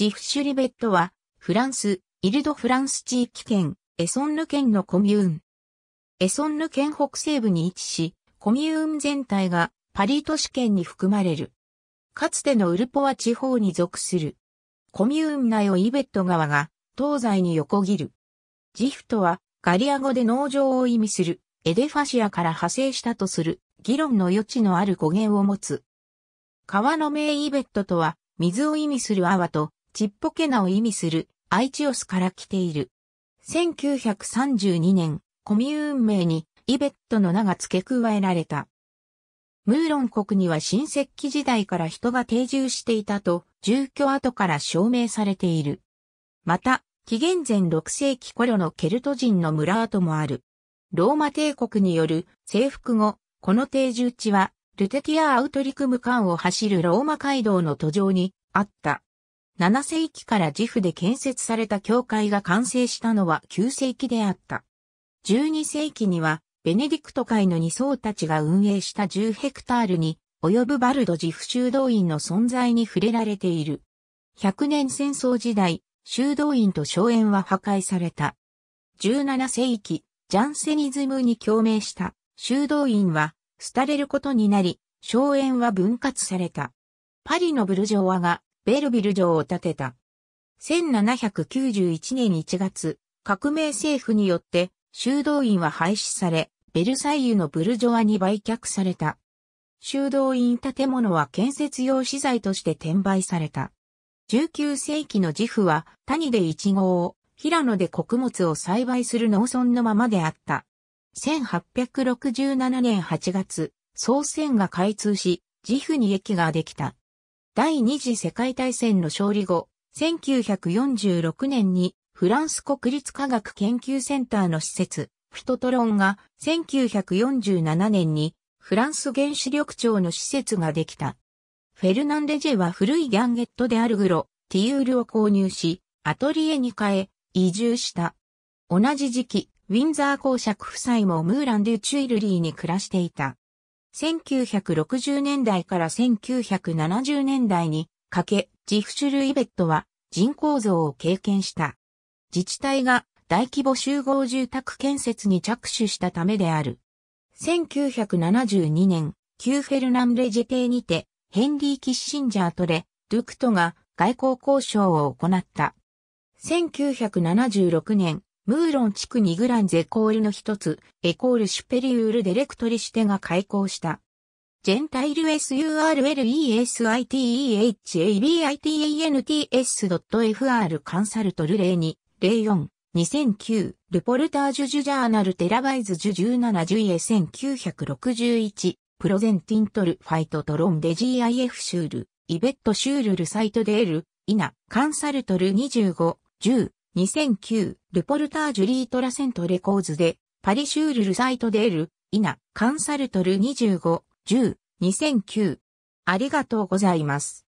ジフシュリベットは、フランス、イルドフランス地域圏、エソンヌ県のコミューン。エソンヌ県北西部に位置し、コミューン全体がパリ都市圏に含まれる。かつてのウルポワ地方に属する。コミューン内をイベット川が東西に横切る。ジフとはガリア語で農場を意味するエデファシアから派生したとする議論の余地のある語源を持つ。川の名イベットとは水を意味する泡とちっぽけなを意味するアイチオスから来ている。1932年、コミューン名にイベットの名が付け加えられた。ムーロン国には新石器時代から人が定住していたと、住居跡から証明されている。また、紀元前6世紀頃のケルト人の村跡もある。ローマ帝国による征服後、この定住地は、ルテティア・アウトリクム間を走るローマ街道の途上にあった。7世紀から自負で建設された教会が完成したのは9世紀であった。12世紀には、ベネディクト会の二層たちが運営した10ヘクタールに、及ぶバルド自負修道院の存在に触れられている。100年戦争時代、修道院と荘園は破壊された。17世紀、ジャンセニズムに共鳴した修道院は、廃れることになり、荘園は分割された。パリのブルジョワがベルビル城を建てた。1791年1月、革命政府によって修道院は廃止され、ベルサイユのブルジョアに売却された。修道院建物は建設用資材として転売された。19世紀の自負は谷でイチゴを、平野で穀物を栽培する農村のままであった。1867年8月、総線が開通し、自負に駅ができた。第二次世界大戦の勝利後、1946年にフランス国立科学研究センターの施設、フィトトロンが1947年にフランス原子力庁の施設ができた。フェルナンデジェは古いギャンゲットであるグロ、ティウールを購入し、アトリエに変え、移住した。同じ時期、ウィンザー公爵夫妻もムーラン・デュ・チュイルリーに暮らしていた。1960年代から1970年代にかけ、ジフシュルイベットは人口増を経験した。自治体が大規模集合住宅建設に着手したためである。1972年、旧フェルナンレジェ邸にて、ヘンリー・キッシンジャーとレ・ドゥクトが外交交渉を行った。1976年、ムーロン地区にグランズエコールの一つ、エコールシュペリュールデレクトリシテが開校した。ジェンタイル surleSITEHABITANTS.FR カンサルトル02、04、2009、ルポルタージュジュジャーナルテラバイズジュ17ジュイエ1961、プロゼンティントルファイトトロンデ GIF シュール、イベットシュールルサイトデール、イナ、カンサルトル25、10、2009、ルポルタージュリートラセントレコーズで、パリシュールルサイトデール、イナ、カンサルトル25、10、2009。ありがとうございます。